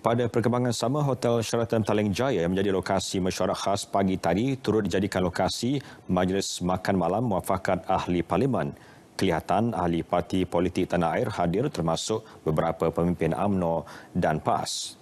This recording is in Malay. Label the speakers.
Speaker 1: Pada perkembangan sama, Hotel Sheraton Taling Jaya yang menjadi lokasi mesyuarat khas pagi tadi turut dijadikan lokasi majlis makan malam muafakat ahli parlimen. Kelihatan ahli parti politik tanah air hadir termasuk beberapa pemimpin AMNO dan PAS.